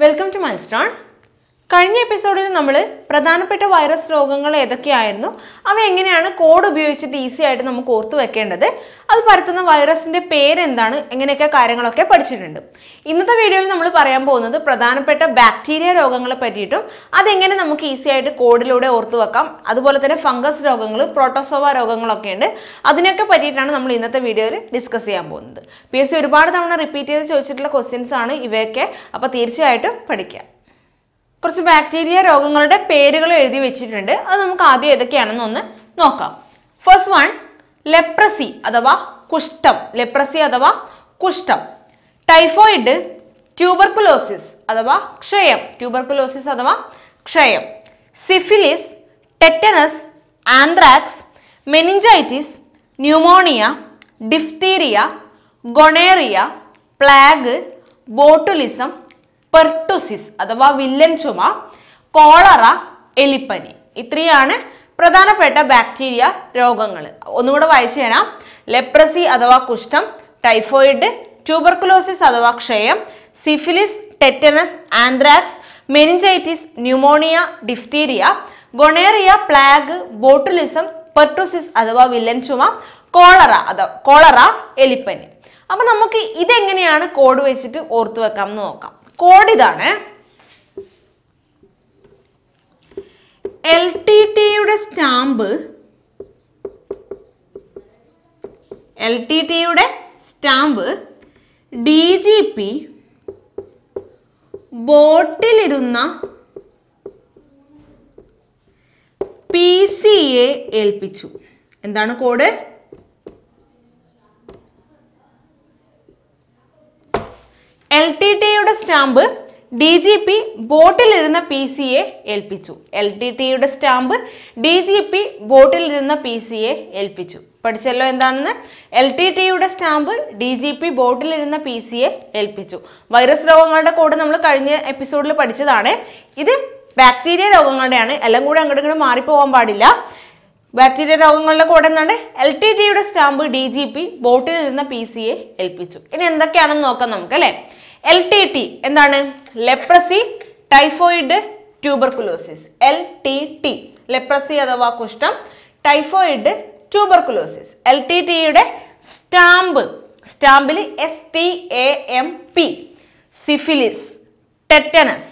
Welcome to Milestone. കഴിഞ്ഞ എപ്പിസോഡിൽ നമ്മൾ പ്രധാനപ്പെട്ട വൈറസ് രോഗങ്ങൾ ഏതൊക്കെയായിരുന്നു അവ എങ്ങനെയാണ് കോഡ് ഉപയോഗിച്ചിട്ട് ഈസി ആയിട്ട് നമുക്ക് ഓർത്തു വെക്കേണ്ടത് അത് പരത്തുന്ന വൈറസിൻ്റെ പേരെന്താണ് എങ്ങനെയൊക്കെ കാര്യങ്ങളൊക്കെ പഠിച്ചിട്ടുണ്ട് ഇന്നത്തെ വീഡിയോയിൽ നമ്മൾ പറയാൻ പോകുന്നത് പ്രധാനപ്പെട്ട ബാക്ടീരിയ രോഗങ്ങളെ പറ്റിയിട്ടും അതെങ്ങനെ നമുക്ക് ഈസി ആയിട്ട് കോഡിലൂടെ ഓർത്തു വെക്കാം അതുപോലെ തന്നെ ഫംഗസ് രോഗങ്ങൾ പ്രോട്ടോസോവ രോഗങ്ങളൊക്കെ ഉണ്ട് അതിനൊക്കെ പറ്റിയിട്ടാണ് നമ്മൾ ഇന്നത്തെ വീഡിയോയിൽ ഡിസ്കസ് ചെയ്യാൻ പോകുന്നത് പി എസ് സി ഒരുപാട് തവണ റിപ്പീറ്റ് ചെയ്ത് ചോദിച്ചിട്ടുള്ള ക്വസ്റ്റ്യൻസ് ആണ് ഇവയൊക്കെ അപ്പോൾ തീർച്ചയായിട്ടും പഠിക്കാം കുറച്ച് ബാക്ടീരിയ രോഗങ്ങളുടെ പേരുകൾ എഴുതി വെച്ചിട്ടുണ്ട് അത് നമുക്ക് ആദ്യം ഏതൊക്കെയാണെന്ന് ഒന്ന് നോക്കാം ഫസ്റ്റ് വൺ ലെപ്രസി അഥവാ കുഷ്ഠം ലെപ്രസി അഥവാ കുഷ്ഠം ടൈഫോയിഡ് ട്യൂബർക്കുലോസിസ് അഥവാ ക്ഷയം ട്യൂബർക്കുലോസിസ് അഥവാ ക്ഷയം syphilis tetanus anthrax meningitis pneumonia diphtheria gonorrhoea plague botulism pertussis അഥവാ വില്ലൻ ചുമ കോളറ എലിപ്പനി ഇത്രയാണ് പ്രധാനപ്പെട്ട ബാക്ടീരിയ രോഗങ്ങൾ ഒന്നുകൂടെ വായിച്ചു തരാം ലെപ്രസി അഥവാ കുഷ്ഠം ടൈഫോയിഡ് ട്യൂബർക്കുലോസിസ് അഥവാ ക്ഷയം syphilis tetanus anthrax meningitis pneumonia diphtheria gonorrhoea plague botulism pertussis അഥവാ വില്ലൻ ചുമ കോളറ അഥവാ കോളറ എലിപ്പനി അപ്പം നമുക്ക് ഇതെങ്ങനെയാണ് കോഡ് വെച്ചിട്ട് ഓർത്തു വെക്കാം എന്ന് നോക്കാം കോഡ് ഇതാണ് എൽ ടി ടിയുടെ സ്റ്റാമ്പ് എൽ ടി ടിയുടെ സ്റ്റാമ്പ് ഡി ജി പി ബോട്ടിലിരുന്ന പി സി എ ഏൽപ്പിച്ചു എന്താണ് code L T T stamp D G P ബോട്ടിലിരുന്ന പി സിയെ ഏൽപ്പിച്ചു എൽ ടി ടിയുടെ സ്റ്റാമ്പ് ഡി ജി പി ബോട്ടിലിരുന്ന പി സിയെ ഏൽപ്പിച്ചു പഠിച്ചല്ലോ എന്താണെന്ന് എൽ ടി ടിയുടെ സ്റ്റാമ്പ് ഡി ജി പി ബോട്ടിലിരുന്ന പി സിയെ ഏൽപ്പിച്ചു വൈറസ് രോഗങ്ങളുടെ കോഡ് നമ്മൾ കഴിഞ്ഞ എപ്പിസോഡിൽ പഠിച്ചതാണ് ഇത് ബാക്ടീരിയ രോഗങ്ങളുടെയാണ് എല്ലാം കൂടെ അങ്ങോട്ട് ഇങ്ങോട്ട് മാറിപ്പോകാൻ പാടില്ല ബാക്ടീരിയ രോഗങ്ങളുടെ കൂടെ എന്താണ് എൽ ടി ടിയുടെ സ്റ്റാമ്പ് ഡി ജി പി ബോട്ടിലിരുന്ന പി സിയെ ഏൽപ്പിച്ചു ഇനി എന്തൊക്കെയാണെന്ന് നോക്കാം നമുക്ക് അല്ലേ എൽ ടി ടി എന്താണ് leprosy typhoid tuberculosis L T T leprosy അഥവാ കുഷ്ഠം ടൈഫോയിഡ് ട്യൂബർകുലോസിസ് എൽ ടി ടിയുടെ സ്റ്റാമ്പ് സ്റ്റാമ്പിൽ S T A M P syphilis tetanus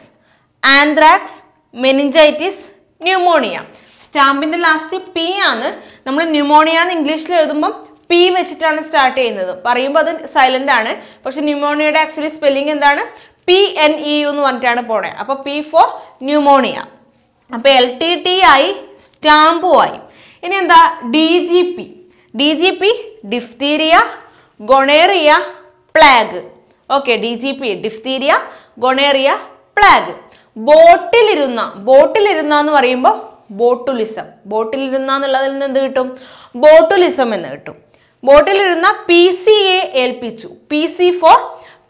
anthrax meningitis pneumonia സ്റ്റാമ്പിൻ്റെ ലാസ്റ്റ് പി ആണ് നമ്മൾ ന്യൂമോണിയ എന്ന് ഇംഗ്ലീഷിൽ എഴുതുമ്പം പി വെച്ചിട്ടാണ് സ്റ്റാർട്ട് ചെയ്യുന്നത് പറയുമ്പോൾ അത് സൈലന്റ് ആണ് പക്ഷെ ന്യൂമോണിയയുടെ ആക്ച്വലി സ്പെല്ലിംഗ് എന്താണ് പി എൻ ഇ യു എന്ന് പറഞ്ഞിട്ടാണ് പോണേ അപ്പോൾ പി ഫോർ ന്യൂമോണിയ അപ്പോൾ എൽ ടി ടി ആയി സ്റ്റാമ്പു ആയി ഇനി എന്താ D G P D G P diphtheria gonorrhoea plague okay D G P diphtheria gonorrhoea plague ബോട്ടിലിരുന്ന ബോട്ടിലിരുന്ന എന്ന് പറയുമ്പോൾ ബോട്ടുലിസം ബോട്ടിലിരുന്ന എന്നുള്ളതിൽ നിന്ന് എന്ത് കിട്ടും ബോട്ടുലിസം എന്ന് കിട്ടും ബോട്ടിലിരുന്ന പി സി എ ഏൽപ്പിച്ചു P C for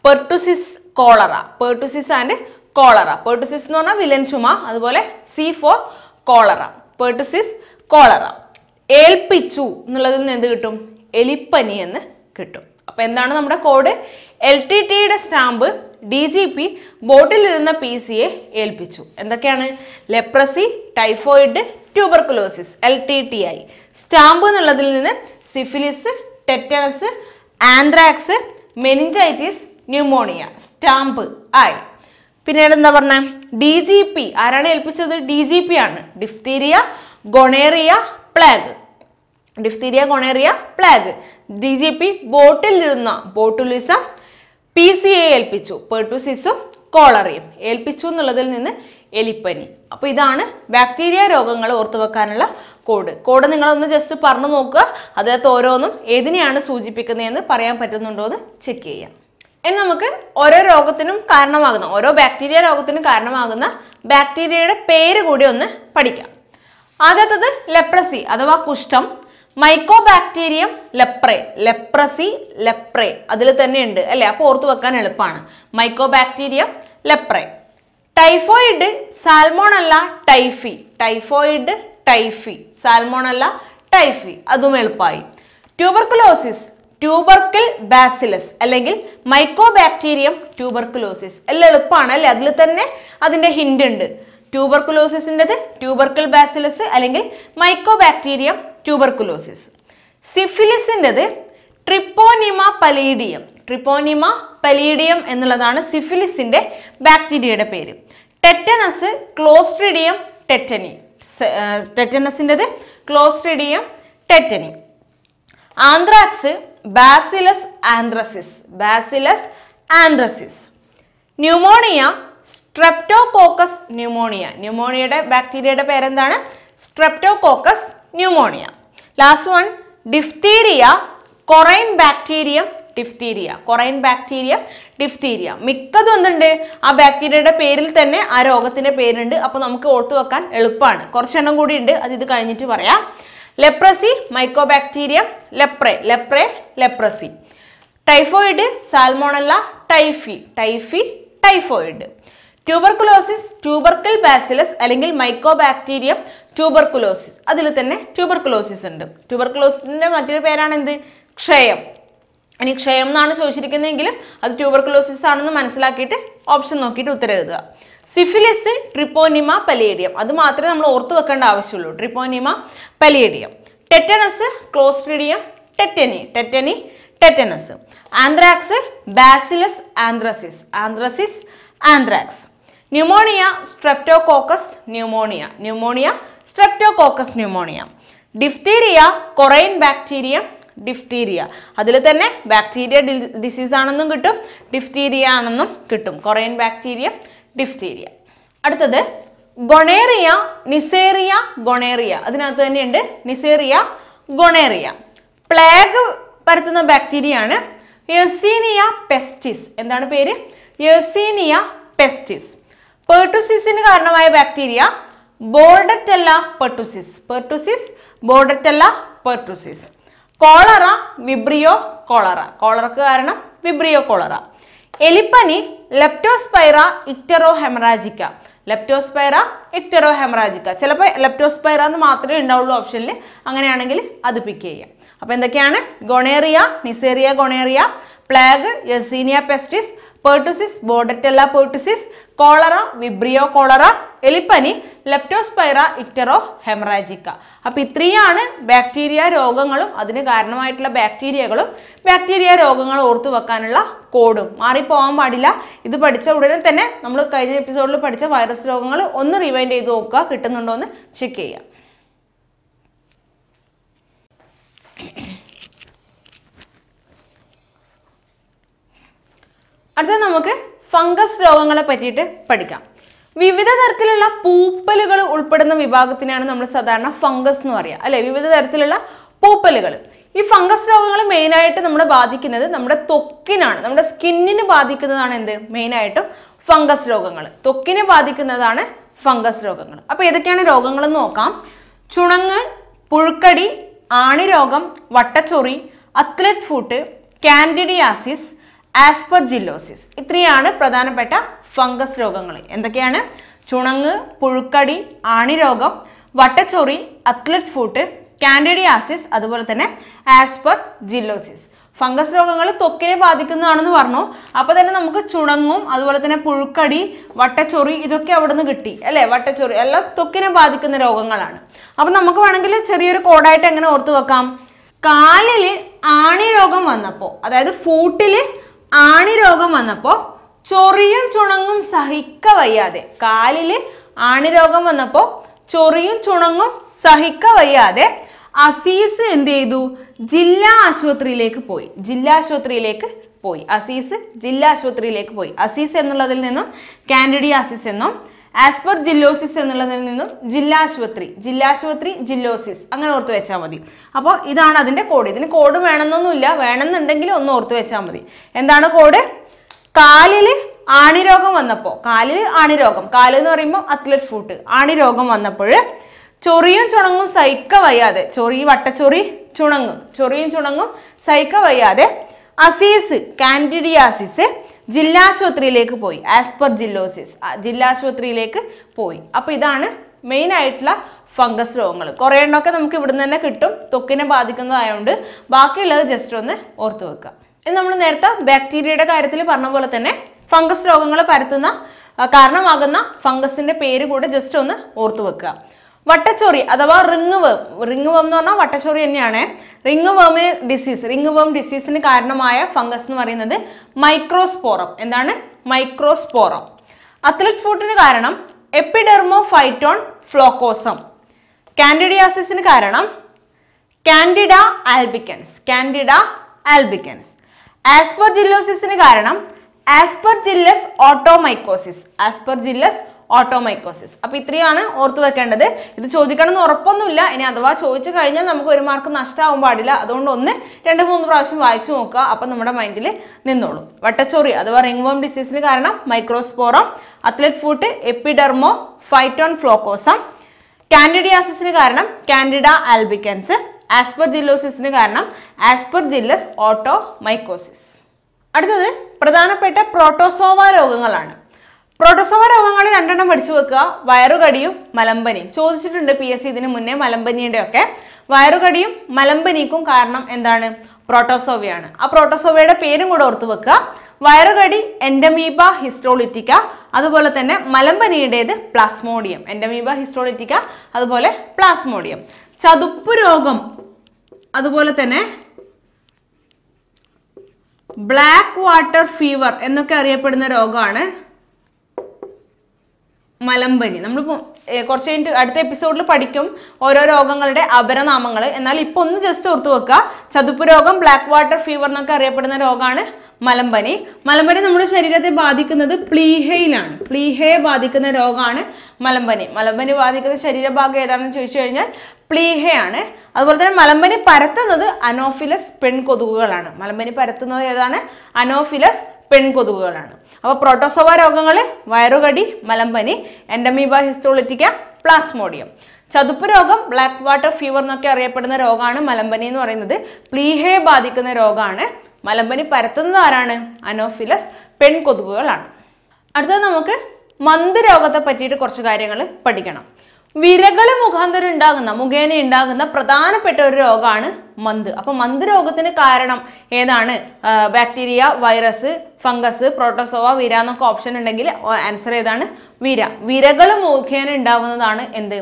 pertussis cholera pertussis and cholera pertussis എന്ന് പറഞ്ഞാൽ വിലൻ ചുമ അതുപോലെ C for cholera pertussis cholera ഏൽപ്പിച്ചു എന്നുള്ളതിൽ നിന്ന് എന്ത് കിട്ടും എലിപ്പനി എന്ന് കിട്ടും അപ്പൊ എന്താണ് നമ്മുടെ കോഡ് എൽ ടി ടിയുടെ സ്റ്റാമ്പ് ഡി ജി പി ബോട്ടിലിരുന്ന പി സിയെ ഏൽപ്പിച്ചു എന്തൊക്കെയാണ് leprosy typhoid tuberculosis L T T I stamp എന്നുള്ളതിൽ നിന്ന് syphilis tetanus anthrax meningitis pneumonia stamp ആയി പിന്നീട് എന്താ പറഞ്ഞ ഡി ജി പി ആരാണ് ഏൽപ്പിച്ചത് ഡി ജി പി ആണ് diphtheria gonorrhoea plague diphtheria gonorrhoea plague D G P ബോട്ടിലിരുന്ന ബോട്ടുലിസം പി സി എ ഏൽപ്പിച്ചു പെർട്ടുസിസും കോളറിയും ഏൽപ്പിച്ചു എന്നുള്ളതിൽ നിന്ന് എലിപ്പനി അപ്പോൾ ഇതാണ് ബാക്ടീരിയ രോഗങ്ങൾ ഓർത്തു വെക്കാനുള്ള കോഡ് കോഡ് നിങ്ങളൊന്ന് ജസ്റ്റ് പറഞ്ഞു നോക്കുക അതായത് ഓരോന്നും ഏതിനെയാണ് സൂചിപ്പിക്കുന്നതെന്ന് പറയാൻ പറ്റുന്നുണ്ടോ എന്ന് ചെക്ക് ചെയ്യാം ഇനി നമുക്ക് ഓരോ രോഗത്തിനും കാരണമാകുന്ന ഓരോ ബാക്ടീരിയ രോഗത്തിനും കാരണമാകുന്ന ബാക്ടീരിയയുടെ പേര് കൂടി ഒന്ന് പഠിക്കാം ആദ്യത്തത് ലെപ്രസി അഥവാ കുഷ്ഠം മൈക്കോബാക്ടീരിയം ലെപ്രെ ലെപ്രസി ലെപ്രെ അതിൽ തന്നെ ഉണ്ട് അല്ലെ അപ്പോൾ ഓർത്ത് വെക്കാൻ എളുപ്പമാണ് mycobacterium leprae typhoid salmonella typhi typhoid typhi salmonella typhi അതും എളുപ്പമായി ട്യൂബർക്കുലോസിസ് ട്യൂബർക്കിൾ ബാസിലസ് അല്ലെങ്കിൽ മൈക്കോബാക്ടീരിയം ട്യൂബർക്കുലോസിസ് എല്ലാം എളുപ്പമാണ് അല്ലേ അതിൽ തന്നെ അതിൻ്റെ ഹിൻ്റ് ഉണ്ട് ട്യൂബർക്കുലോസിസിൻ്റെത് ട്യൂബർക്കിൾ ബാസിലസ് അല്ലെങ്കിൽ മൈക്കോബാക്ടീരിയം ട്യൂബർക്കുലോസിസ് സിഫിലിസിൻ്റെത് ട്രിപ്പോനിമ പലീഡിയം ട്രിപ്പോനിമ പലീഡിയം എന്നുള്ളതാണ് സിഫിലിസിൻ്റെ ബാക്ടീരിയയുടെ പേര് tetanus clostridium tetany ടെറ്റനസിൻ്റെത് Clostridium tetany anthrax bacillus ആന്ത്രസിസ് bacillus ആന്ത്രസിസ് pneumonia streptococcus pneumonia ന്യൂമോണിയയുടെ ബാക്ടീരിയയുടെ പേരെന്താണ് streptococcus pneumonia last one diphtheria coryne bacterium diphtheria corynebacterium diphtheriae മിക്കതും എന്തുണ്ട് ആ ബാക്ടീരിയയുടെ പേരിൽ തന്നെ ആ രോഗത്തിന്റെ പേരുണ്ട് അപ്പോൾ നമുക്ക് ഓർത്തു വെക്കാൻ എളുപ്പമാണ് കുറച്ചെണ്ണം കൂടി ഉണ്ട് അത് ഇത് കഴിഞ്ഞിട്ട് പറയാം leprosy mycobacterium leprae leprae leprosy typhoid salmonella typhi typhi typhoid tuberculosis tubercle bacillus അല്ലെങ്കിൽ ബാക്ടീരിയം ട്യൂബർക്കുലോസിസ് അതിൽ തന്നെ ട്യൂബർക്കുലോസിസ് ഉണ്ട് ട്യൂബർക്കുലോസിൻ്റെ മറ്റൊരു പേരാണ് എന്ത് ക്ഷയം ഇനി ക്ഷയം എന്നാണ് ചോദിച്ചിരിക്കുന്നതെങ്കിൽ അത് ട്യൂബർക്കുലോസിസ് ആണെന്ന് മനസ്സിലാക്കിയിട്ട് ഓപ്ഷൻ നോക്കിയിട്ട് ഉത്തരം എഴുതുക സിഫിലിസ് ട്രിപ്പോനിമ പലേഡിയം അത് മാത്രമേ നമ്മൾ ഓർത്തു വെക്കേണ്ട ആവശ്യമുള്ളൂ treponema pallidum tetanus clostridium tetani tetani tetanus anthrax bacillus anthracis anthracis anthrax pneumonia streptococcus pneumoniae pneumonia streptococcus pneumoniae diphtheria corynebacterium diphtheriae അതിൽ തന്നെ ബാക്ടീരിയ ഡിസീസ് ആണെന്നും കിട്ടും ഡിഫ്തീരിയ ആണെന്നും കിട്ടും കൊറൈൻ ബാക്ടീരിയ ഡിഫ്തീരിയ അടുത്തത് ഗൊണേറിയ നിസേറിയ ഗൊണേറിയ അതിനകത്ത് തന്നെയുണ്ട് നിസേറിയ gonorrhoea plague പരത്തുന്ന ബാക്ടീരിയയാണ് യെസീനിയ പെസ്റ്റിസ് എന്താണ് പേര് യെസീനിയ പെസ്റ്റിസ് പെർട്ടുസിസിന് കാരണമായ bacteria bordetella pertussis pertussis bordetella pertussis cholera vibrio cholerae കോളറക്ക് കാരണം വിബ്രിയോ കോളറ എലിപ്പനി leptospira icterohaemorrhagiae leptospira icterohaemorrhagiae ചിലപ്പോൾ ലെപ്റ്റോസ്പൈറ എന്ന് മാത്രമേ ഉണ്ടാവുള്ളൂ ഓപ്ഷനിൽ അങ്ങനെയാണെങ്കിൽ അത് പിക്ക് ചെയ്യാം അപ്പോൾ എന്തൊക്കെയാണ് gonorrhoea neisseria gonorrhoeae plague yersinia pestis pertussis bordetella pertussis cholera vibrio cholerae എലിപ്പനി ലെപ്റ്റോസ്പൈറ ഇക്ടറോ ഹെമറാജിക്ക അപ്പോൾ ഇത്രയാണ് ബാക്ടീരിയ രോഗങ്ങളും അതിന് കാരണമായിട്ടുള്ള ബാക്ടീരിയകളും ബാക്ടീരിയ രോഗങ്ങൾ ഓർത്തു വെക്കാനുള്ള കോഡും മാറിപ്പോവാൻ പാടില്ല ഇത് പഠിച്ച ഉടനെ തന്നെ നമ്മൾ കഴിഞ്ഞ എപ്പിസോഡിൽ പഠിച്ച വൈറസ് രോഗങ്ങൾ ഒന്ന് റിവൈൻഡ് ചെയ്ത് നോക്കുക കിട്ടുന്നുണ്ടോ എന്ന് ചെക്ക് ചെയ്യാം അടുത്ത നമുക്ക് ഫംഗസ് രോഗങ്ങളെ പറ്റിയിട്ട് പഠിക്കാം വിവിധ തരത്തിലുള്ള പൂപ്പലുകൾ ഉൾപ്പെടുന്ന വിഭാഗത്തിനാണ് നമ്മൾ സാധാരണ ഫംഗസ് എന്ന് പറയുക അല്ലെ വിവിധ തരത്തിലുള്ള പൂപ്പലുകൾ ഈ ഫംഗസ് രോഗങ്ങൾ മെയിനായിട്ട് നമ്മളെ ബാധിക്കുന്നത് നമ്മുടെ തൊക്കിനാണ് നമ്മുടെ സ്കിന്നിന് ബാധിക്കുന്നതാണ് എന്ത് മെയിനായിട്ടും ഫംഗസ് രോഗങ്ങൾ തൊക്കിനെ ബാധിക്കുന്നതാണ് ഫംഗസ് രോഗങ്ങൾ അപ്പോൾ ഏതൊക്കെയാണ് രോഗങ്ങൾ നോക്കാം ചുണങ്ങ് പുഴുക്കടി ആണിരോഗം വട്ടച്ചൊറി അത്ലറ്റ് ഫൂട്ട് കാൻഡിഡിയാസിസ് ആസ്പെർജില്ലോസിസ് ഇത്രയാണ് പ്രധാനപ്പെട്ട ഫംഗസ് രോഗങ്ങൾ എന്തൊക്കെയാണ് ചുണങ്ങ് പുഴുക്കടി ആണിരോഗം വട്ടച്ചൊറി അത്ലറ്റ് ഫൂട്ട് കാൻഡിഡിയാസിസ് അതുപോലെ തന്നെ ആസ്പർ ജില്ലോസിസ് ഫംഗസ് രോഗങ്ങൾ ത്വക്കിനെ ബാധിക്കുന്നതാണെന്ന് പറഞ്ഞു അപ്പോൾ തന്നെ നമുക്ക് ചുണങ്ങും അതുപോലെ തന്നെ പുഴുക്കടി വട്ടച്ചൊറി ഇതൊക്കെ അവിടെ നിന്ന് കിട്ടി അല്ലേ വട്ടച്ചൊറി എല്ലാം ത്വക്കിനെ ബാധിക്കുന്ന രോഗങ്ങളാണ് അപ്പം നമുക്ക് വേണമെങ്കിൽ ചെറിയൊരു കോഡായിട്ട് എങ്ങനെ ഓർത്ത് വെക്കാം കാലിൽ ആണി രോഗം വന്നപ്പോൾ അതായത് ഫൂട്ടിൽ ആണിരോഗം വന്നപ്പോൾ ചൊറിയും ചുണങ്ങും സഹിക്ക വയ്യാതെ ആണി ആണിരോഗം വന്നപ്പോൾ ചൊറിയും ചുണങ്ങും സഹിക്ക വയ്യാതെ അസീസ് എന്ത് ചെയ്തു ജില്ലാ ആശുപത്രിയിലേക്ക് പോയി ജില്ലാ ആശുപത്രിയിലേക്ക് പോയി അസീസ് ജില്ലാ ആശുപത്രിയിലേക്ക് പോയി അസീസ് എന്നുള്ളതിൽ നിന്നും കാൻഡിഡി അസീസ് എന്നും ആസ്പർ ജില്ലോസിസ് എന്നുള്ളതിൽ നിന്നും ജില്ലാശുപത്രി ജില്ലാശുപത്രി ജില്ലോസിസ് അങ്ങനെ ഓർത്ത് വെച്ചാൽ മതി അപ്പോൾ ഇതാണ് അതിൻ്റെ കോഡ് ഇതിന് കോഡ് വേണമെന്നൊന്നുമില്ല വേണമെന്നുണ്ടെങ്കിൽ ഒന്ന് ഓർത്ത് വെച്ചാൽ മതി എന്താണ് കോഡ് കാലിൽ ആണിരോഗം വന്നപ്പോൾ കാലിൽ ആണിരോഗം കാല് എന്ന് പറയുമ്പോൾ അത്ലറ്റ് ഫൂട്ട് ആണിരോഗം വന്നപ്പോൾ ചൊറിയും ചുണങ്ങും സൈക്ക വയ്യാതെ ചൊറി വട്ടച്ചൊറി ചുണങ്ങ് ചൊറിയും ചുണങ്ങും സൈക്ക വയ്യാതെ അസീസ് കാൻഡിഡിയാസിസ് ജില്ലാശുപത്രിയിലേക്ക് പോയി ആസ് പെർ ജില്ലോസിസ് ജില്ലാശുപത്രിയിലേക്ക് പോയി അപ്പോൾ ഇതാണ് മെയിൻ ആയിട്ടുള്ള ഫംഗസ് രോഗങ്ങൾ കുറേ എണ്ണമൊക്കെ നമുക്ക് ഇവിടുന്ന് തന്നെ കിട്ടും തൊക്കിനെ ബാധിക്കുന്നതായതുകൊണ്ട് ബാക്കിയുള്ളത് ജസ്റ്റ് ഒന്ന് ഓർത്തു വെക്കുക ഇനി നമ്മൾ നേരത്തെ ബാക്ടീരിയയുടെ കാര്യത്തിൽ പറഞ്ഞ പോലെ തന്നെ ഫംഗസ് രോഗങ്ങൾ പരത്തുന്ന കാരണമാകുന്ന ഫംഗസിന്റെ പേര് കൂടെ ജസ്റ്റ് ഒന്ന് ഓർത്തു വെക്കുക വട്ടച്ചോറി അഥവാ റിങ് വേം റിങ് വേം എന്ന് പറഞ്ഞാൽ വട്ടച്ചോറി തന്നെയാണ് റിങ് വേം ഡിസീസ് റിങ് വേം ഡിസീസിന് കാരണമായ ഫംഗസ് എന്ന് പറയുന്നത് മൈക്രോസ്പോറം എന്താണ് മൈക്രോസ്പോറം അത്ലറ്റ് ഫൂട്ടിന് കാരണം ഫൈറ്റോൺ ഫ്ലോക്കോസം കാൻഡിഡിയാസിന് കാരണം കാൻഡിഡ ആൽബിക്കൻസ് കാൻഡിഡ ആൽബിക്കൻസ് ജില്ലോസിന് കാരണം ആസ്പെർജില്ലസ് ഓട്ടോമൈക്കോസിസ് ആസ്പെർജില്ലസ് ഓട്ടോമൈക്കോസിസ് അപ്പൊ ഇത്രയാണ് ഓർത്തു വെക്കേണ്ടത് ഇത് ചോദിക്കണം എന്ന് ഉറപ്പൊന്നുമില്ല ഇനി അഥവാ ചോദിച്ചു കഴിഞ്ഞാൽ നമുക്ക് ഒരു മാർക്ക് നഷ്ടമാവാൻ പാടില്ല അതുകൊണ്ട് ഒന്ന് രണ്ട് മൂന്ന് പ്രാവശ്യം വായിച്ചു നോക്കുക അപ്പൊ നമ്മുടെ മൈൻഡിൽ നിന്നോളും വട്ടച്ചോറി അഥവാ റിംഗ് വോം ഡിസീസിന് കാരണം microsporum athlete's foot epidermophyton floccosum കാൻഡിഡിയാസിന് കാരണം കാൻഡിഡ ആൽബിക്കൻസ് ജില്ലോസിന് കാരണം ആസ്പെർജില്ലസ് ഓട്ടോമൈക്കോസിസ് അടുത്തത് പ്രധാനപ്പെട്ട പ്രോട്ടോസോവ രോഗങ്ങളാണ് പ്രോട്ടോസോവ രോഗങ്ങൾ രണ്ടെണ്ണം പഠിച്ചു വെക്കുക വയറുകടിയും മലമ്പനിയും ചോദിച്ചിട്ടുണ്ട് പി എസ് സി ഇതിന് മുന്നേ മലമ്പനിയുടെ ഒക്കെ വയറുകടിയും മലമ്പനിക്കും കാരണം എന്താണ് പ്രോട്ടോസോവയാണ് ആ പ്രോട്ടോസോവയുടെ പേരും കൂടെ ഓർത്ത് വെക്കുക വയറുകടി എൻഡമീബ ഹിസ്ട്രോളിറ്റിക്ക അതുപോലെ തന്നെ മലമ്പനിയുടേത് പ്ലാസ്മോഡിയം എൻഡമീബ ഹിസ്ട്രോളിറ്റിക്ക അതുപോലെ പ്ലാസ്മോഡിയം ചതുപ്പ് രോഗം അതുപോലെ തന്നെ ബ്ലാക്ക് വാട്ടർ ഫീവർ എന്നൊക്കെ അറിയപ്പെടുന്ന രോഗമാണ് മലമ്പനി നമ്മൾ കുറച്ച് കഴിഞ്ഞിട്ട് അടുത്ത എപ്പിസോഡിൽ പഠിക്കും ഓരോ രോഗങ്ങളുടെ അപരനാമങ്ങൾ എന്നാൽ ഇപ്പോൾ ഒന്ന് ജസ്റ്റ് ഓർത്തു വെക്കുക ചതുപ്പ് രോഗം ബ്ലാക്ക് വാട്ടർ ഫീവർ എന്നൊക്കെ അറിയപ്പെടുന്ന രോഗമാണ് മലമ്പനി മലമ്പനി നമ്മുടെ ശരീരത്തെ ബാധിക്കുന്നത് പ്ലീഹയിലാണ് പ്ലീഹയെ ബാധിക്കുന്ന രോഗമാണ് മലമ്പനി മലമ്പനി ബാധിക്കുന്ന ശരീരഭാഗം ഏതാണെന്ന് ചോദിച്ചു കഴിഞ്ഞാൽ പ്ലീഹയാണ് അതുപോലെ തന്നെ മലമ്പനി പരത്തുന്നത് അനോഫിലസ് പെൺകൊതുകുകളാണ് മലമ്പനി പരത്തുന്നത് ഏതാണ് അനോഫിലസ് പെൺകൊതുകുകളാണ് അപ്പോൾ പ്രോട്ടോസോവ രോഗങ്ങൾ വയറുകടി മലമ്പനി എൻഡമീബ ഹിസ്റ്റോളിറ്റിക്ക പ്ലാസ്മോഡിയം ചതുപ്പ് രോഗം ബ്ലാക്ക് വാട്ടർ ഫീവർ എന്നൊക്കെ അറിയപ്പെടുന്ന രോഗമാണ് മലമ്പനി എന്ന് പറയുന്നത് പ്ലീഹയെ ബാധിക്കുന്ന രോഗമാണ് മലമ്പനി പരത്തുന്നത് ആരാണ് അനോഫിലസ് പെൺകൊതുകുകളാണ് അടുത്തത് നമുക്ക് മന്ത് രോഗത്തെ പറ്റിയിട്ട് കുറച്ച് കാര്യങ്ങൾ പഠിക്കണം വിരകൾ മുഖാന്തരം ഉണ്ടാകുന്ന മുഖേന ഉണ്ടാകുന്ന പ്രധാനപ്പെട്ട ഒരു രോഗമാണ് മന്ത് അപ്പൊ മന്ത് രോഗത്തിന് കാരണം ഏതാണ് ബാക്ടീരിയ വൈറസ് ഫംഗസ് പ്രോട്ടോസോവ വിര എന്നൊക്കെ ഓപ്ഷൻ ഉണ്ടെങ്കിൽ ആൻസർ ഏതാണ് വിര വിരകൾ മുഖേന ഉണ്ടാകുന്നതാണ് എന്ത്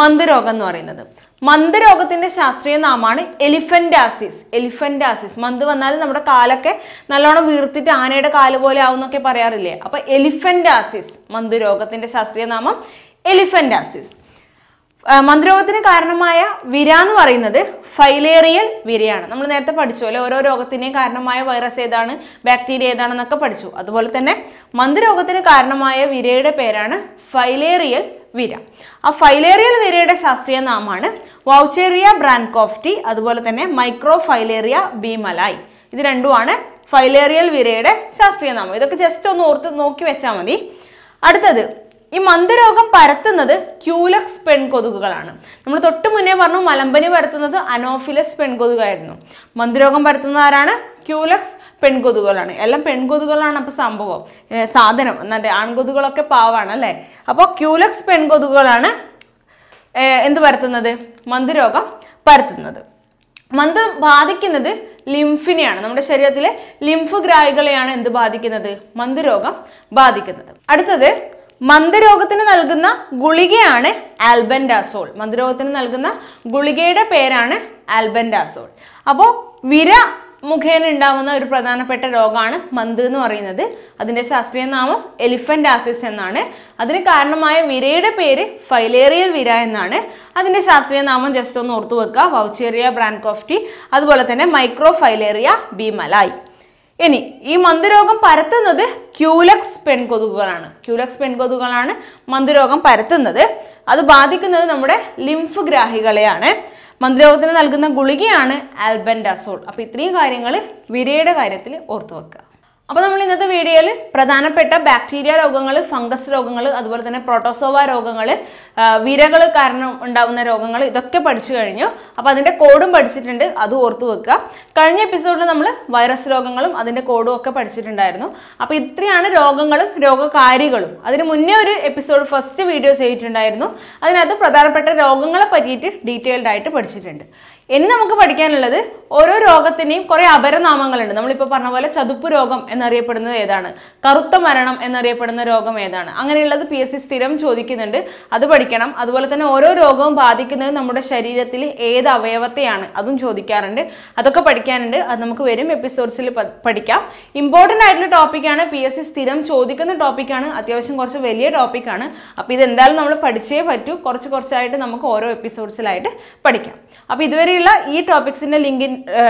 മന്ത് രോഗം എന്ന് പറയുന്നത് മന്ത് രോഗത്തിന്റെ ശാസ്ത്രീയ നാമാണ് എലിഫന്റാസിസ് എലിഫന്റാസിസ് മന്ത് വന്നാൽ നമ്മുടെ കാലൊക്കെ നല്ലോണം വീർത്തിട്ട് ആനയുടെ കാല് പോലെ ആവുന്നൊക്കെ പറയാറില്ലേ അപ്പൊ എലിഫന്റാസിസ് മന്ത് രോഗത്തിന്റെ ശാസ്ത്രീയ നാമം എലിഫന്റാസിസ് മന്ത്രരോഗത്തിന് കാരണമായ വിര എന്ന് പറയുന്നത് ഫൈലേറിയൽ വിരയാണ് നമ്മൾ നേരത്തെ പഠിച്ചു അല്ലെ ഓരോ രോഗത്തിൻ്റെയും കാരണമായ വൈറസ് ഏതാണ് ബാക്ടീരിയ ഏതാണെന്നൊക്കെ പഠിച്ചു അതുപോലെ തന്നെ മന്ത്രരോഗത്തിന് കാരണമായ വിരയുടെ പേരാണ് ഫൈലേറിയൽ വിര ആ ഫൈലേറിയൽ വിരയുടെ ശാസ്ത്രീയ നാമമാണ് വൗച്ചേറിയ ബ്രാൻകോഫ്റ്റി അതുപോലെ തന്നെ മൈക്രോ ഫൈലേറിയ ബീമലായി ഇത് രണ്ടുമാണ് ഫൈലേറിയൽ വിരയുടെ ശാസ്ത്രീയ നാമം ഇതൊക്കെ ജസ്റ്റ് ഒന്ന് ഓർത്ത് നോക്കി വെച്ചാൽ മതി അടുത്തത് ഈ മന്ദരോഗം പരത്തുന്നത് ക്യൂലക്സ് പെൺകൊതുകുകളാണ് നമ്മൾ തൊട്ട് മുന്നേ പറഞ്ഞു മലമ്പനി പരത്തുന്നത് അനോഫിലസ് പെൺകൊതുകായിരുന്നു മന്ദരോഗം പരത്തുന്ന ആരാണ് ക്യൂലക്സ് പെൺകൊതുകുകളാണ് എല്ലാം പെൺകൊതുകളാണ് അപ്പോൾ സംഭവം സാധനം എന്നാൽ ആൺകൊതുകളൊക്കെ പാവാണ് അല്ലേ അപ്പോൾ ക്യൂലക്സ് പെൺകൊതുകുകളാണ് എന്ത് പരത്തുന്നത് മന്ദരോഗം പരത്തുന്നത് മന്ദ ബാധിക്കുന്നത് ലിംഫിനെയാണ് നമ്മുടെ ശരീരത്തിലെ ലിംഫ് ഗ്രാഹികളെയാണ് എന്ത് ബാധിക്കുന്നത് മന്ദരോഗം ബാധിക്കുന്നത് അടുത്തത് മന്ദരോഗത്തിന് നൽകുന്ന ഗുളികയാണ് ആൽബൻഡാസോൾ മന്ദരോഗത്തിന് നൽകുന്ന ഗുളികയുടെ പേരാണ് ആൽബൻഡാസോൾ അപ്പോൾ വിര മുഖേന ഉണ്ടാവുന്ന ഒരു പ്രധാനപ്പെട്ട രോഗമാണ് മന്ത് എന്ന് പറയുന്നത് അതിൻ്റെ ശാസ്ത്രീയ നാമം എലിഫൻറ്റാസിസ് എന്നാണ് അതിന് കാരണമായ വിരയുടെ പേര് ഫൈലേറിയൽ വിര എന്നാണ് അതിൻ്റെ ശാസ്ത്രീയ നാമം ജസ്റ്റ് ഒന്ന് ഓർത്തു വെക്കുക വൗച്ചേറിയ ബ്രാൻകോഫ്റ്റി അതുപോലെ തന്നെ മൈക്രോ ഫൈലേറിയ ബിമലായി ഇനി ഈ മന്ദരോഗം പരത്തുന്നത് ക്യൂലക്സ് പെൺകൊതുകുകളാണ് ക്യൂലക്സ് പെൺകൊതുകുകളാണ് മന്ദരോഗം പരത്തുന്നത് അത് ബാധിക്കുന്നത് നമ്മുടെ ലിംഫ് ഗ്രാഹികളെയാണ് മന്ദരോഗത്തിന് നൽകുന്ന ഗുളികയാണ് ആൽബൻഡാസോൾ അപ്പോൾ ഇത്രയും കാര്യങ്ങൾ വിരയുടെ കാര്യത്തിൽ ഓർത്തു വെക്കുക അപ്പോൾ നമ്മൾ ഇന്നത്തെ വീഡിയോയിൽ പ്രധാനപ്പെട്ട ബാക്ടീരിയ രോഗങ്ങൾ ഫംഗസ് രോഗങ്ങൾ അതുപോലെ തന്നെ പ്രോട്ടോസോവ രോഗങ്ങൾ വിരകൾ കാരണം ഉണ്ടാകുന്ന രോഗങ്ങൾ ഇതൊക്കെ പഠിച്ചു കഴിഞ്ഞു അപ്പോൾ അതിൻ്റെ കോഡും പഠിച്ചിട്ടുണ്ട് അത് ഓർത്ത് വെക്കുക കഴിഞ്ഞ എപ്പിസോഡിൽ നമ്മൾ വൈറസ് രോഗങ്ങളും അതിൻ്റെ കോഡും ഒക്കെ പഠിച്ചിട്ടുണ്ടായിരുന്നു അപ്പോൾ ഇത്രയാണ് രോഗങ്ങളും രോഗകാരികളും അതിന് മുന്നേ ഒരു എപ്പിസോഡ് ഫസ്റ്റ് വീഡിയോ ചെയ്തിട്ടുണ്ടായിരുന്നു അതിനകത്ത് പ്രധാനപ്പെട്ട രോഗങ്ങളെ പറ്റിയിട്ട് ഡീറ്റെയിൽഡ് ആയിട്ട് പഠിച്ചിട്ടുണ്ട് ഇനി നമുക്ക് പഠിക്കാനുള്ളത് ഓരോ രോഗത്തിൻ്റെയും കുറേ അപരനാമങ്ങളുണ്ട് നമ്മളിപ്പോൾ പറഞ്ഞ പോലെ ചതുപ്പ് രോഗം എന്നറിയപ്പെടുന്നത് ഏതാണ് കറുത്ത മരണം എന്നറിയപ്പെടുന്ന രോഗം ഏതാണ് അങ്ങനെയുള്ളത് പി എസ് സി സ്ഥിരം ചോദിക്കുന്നുണ്ട് അത് പഠിക്കണം അതുപോലെ തന്നെ ഓരോ രോഗവും ബാധിക്കുന്നത് നമ്മുടെ ശരീരത്തിൽ ഏത് അവയവത്തെയാണ് അതും ചോദിക്കാറുണ്ട് അതൊക്കെ പഠിക്കാനുണ്ട് അത് നമുക്ക് വരും എപ്പിസോഡ്സിൽ പഠിക്കാം ഇമ്പോർട്ടൻ്റ് ആയിട്ടുള്ള ടോപ്പിക്കാണ് പി എസ് സി സ്ഥിരം ചോദിക്കുന്ന ടോപ്പിക്കാണ് അത്യാവശ്യം കുറച്ച് വലിയ ടോപ്പിക്കാണ് അപ്പോൾ ഇതെന്തായാലും നമ്മൾ പഠിച്ചേ പറ്റൂ കുറച്ച് കുറച്ചായിട്ട് നമുക്ക് ഓരോ എപ്പിസോഡ്സിലായിട്ട് പഠിക്കാം അപ്പോൾ ഇതുവരെ ബാക്കിയുള്ള ഈ ടോപ്പിക്സിൻ്റെ ലിങ്ക്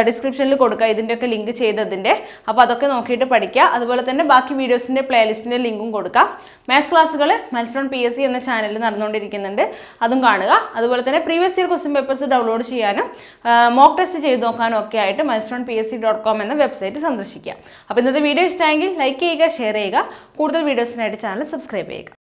ഡിസ്ക്രിപ്ഷനിൽ കൊടുക്കുക ഇതിൻ്റെയൊക്കെ ലിങ്ക് ചെയ്തതിൻ്റെ അപ്പോൾ അതൊക്കെ നോക്കിയിട്ട് പഠിക്കുക അതുപോലെ തന്നെ ബാക്കി വീഡിയോസിൻ്റെ പ്ലേലിസ്റ്റിൻ്റെ ലിങ്കും കൊടുക്കുക മാത്സ് ക്ലാസ്സുകൾ മനസ്സിലോൺ പി എസ് സി എന്ന ചാനലിൽ നടന്നുകൊണ്ടിരിക്കുന്നുണ്ട് അതും കാണുക അതുപോലെ തന്നെ previous year question papers download ചെയ്യാനും മോക്ക് ടെസ്റ്റ് ചെയ്ത് നോക്കാനും ഒക്കെ ആയിട്ട് mystone P S C dot com എന്ന വെബ്സൈറ്റ് സന്ദർശിക്കുക അപ്പോൾ ഇന്നത്തെ വീഡിയോ ഇഷ്ടമായെങ്കിൽ ലൈക്ക് ചെയ്യുക ഷെയർ ചെയ്യുക കൂടുതൽ വീഡിയോസിനായിട്ട് ചാനൽ സബ്സ്ക്രൈബ് ചെയ്യുക